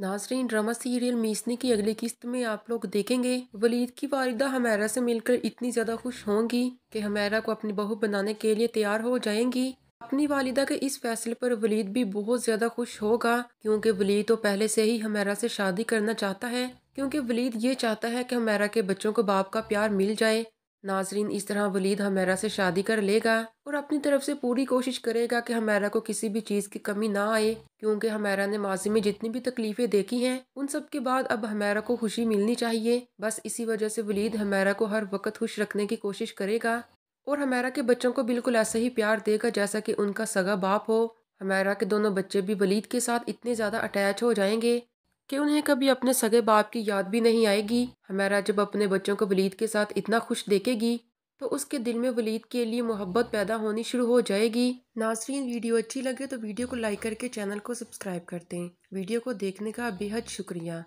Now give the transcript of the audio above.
नाजरीन drama serial मीसने की अगली किस्त में आप लोग देखेंगे वलीद की वालिदा हमारा से मिलकर इतनी ज़्यादा खुश होंगी कि हमारा को अपनी बहू बनाने के लिए तैयार हो जाएंगी अपनी वालिदा के इस फैसले पर वलीद भी बहुत ज़्यादा खुश होगा क्योंकि वलीद तो पहले से ही हमारा से शादी करना चाहता है क्योंकि वलीद ये चाहता है कि हमारा के बच्चों को बाप का प्यार मिल जाए नाजरीन इस तरह वलीद हमेरा से शादी कर लेगा और अपनी तरफ से पूरी कोशिश करेगा कि हमेरा को किसी भी चीज़ की कमी ना आए क्योंकि हमेरा ने माजी में जितनी भी तकलीफ़ें देखी हैं उन सब के बाद अब हमेरा को खुशी मिलनी चाहिए बस इसी वजह से वलीद हमेरा को हर वक्त खुश रखने की कोशिश करेगा और हमेरा के बच्चों को बिल्कुल ऐसा ही प्यार देगा जैसा कि उनका सगा बाप हो हमेरा के दोनों बच्चे भी वलीद के साथ इतने ज़्यादा अटैच हो जाएंगे कि उन्हें कभी अपने सगे बाप की याद भी नहीं आएगी हमारा जब अपने बच्चों को वलीद के साथ इतना खुश देखेगी तो उसके दिल में वलीद के लिए मोहब्बत पैदा होनी शुरू हो जाएगी नासरीन वीडियो अच्छी लगे तो वीडियो को लाइक करके चैनल को सब्सक्राइब करते हैं वीडियो को देखने का बेहद शुक्रिया